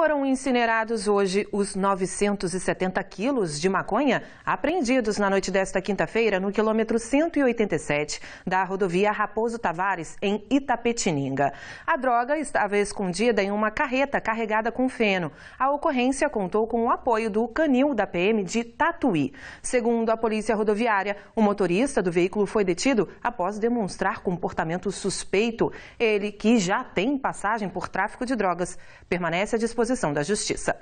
Foram incinerados hoje os 970 quilos de maconha apreendidos na noite desta quinta-feira no quilômetro 187 da rodovia Raposo Tavares, em Itapetininga. A droga estava escondida em uma carreta carregada com feno. A ocorrência contou com o apoio do canil da PM de Tatuí. Segundo a Polícia Rodoviária, o motorista do veículo foi detido após demonstrar comportamento suspeito. Ele, que já tem passagem por tráfico de drogas, permanece à disposição disposição da Justiça.